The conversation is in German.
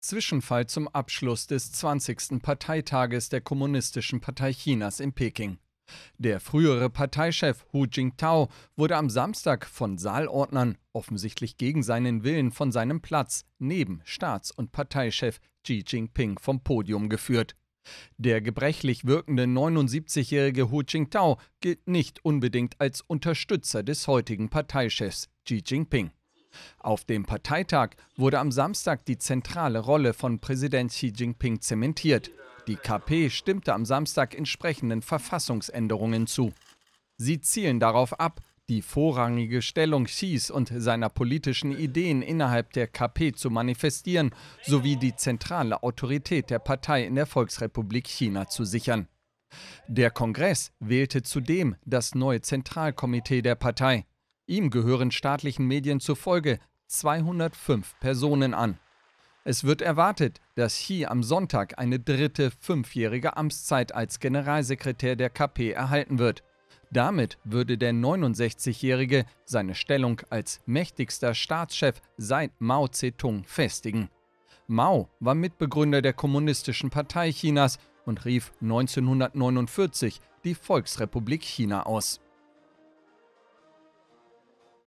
Zwischenfall zum Abschluss des 20. Parteitages der Kommunistischen Partei Chinas in Peking. Der frühere Parteichef Hu Jintao wurde am Samstag von Saalordnern, offensichtlich gegen seinen Willen, von seinem Platz neben Staats- und Parteichef Xi Jinping vom Podium geführt. Der gebrechlich wirkende 79-jährige Hu Jintao gilt nicht unbedingt als Unterstützer des heutigen Parteichefs Xi Jinping. Auf dem Parteitag wurde am Samstag die zentrale Rolle von Präsident Xi Jinping zementiert. Die KP stimmte am Samstag entsprechenden Verfassungsänderungen zu. Sie zielen darauf ab, die vorrangige Stellung Xis und seiner politischen Ideen innerhalb der KP zu manifestieren, sowie die zentrale Autorität der Partei in der Volksrepublik China zu sichern. Der Kongress wählte zudem das neue Zentralkomitee der Partei. Ihm gehören staatlichen Medien zufolge 205 Personen an. Es wird erwartet, dass Xi am Sonntag eine dritte fünfjährige Amtszeit als Generalsekretär der KP erhalten wird. Damit würde der 69-Jährige seine Stellung als mächtigster Staatschef seit Mao Zedong festigen. Mao war Mitbegründer der Kommunistischen Partei Chinas und rief 1949 die Volksrepublik China aus.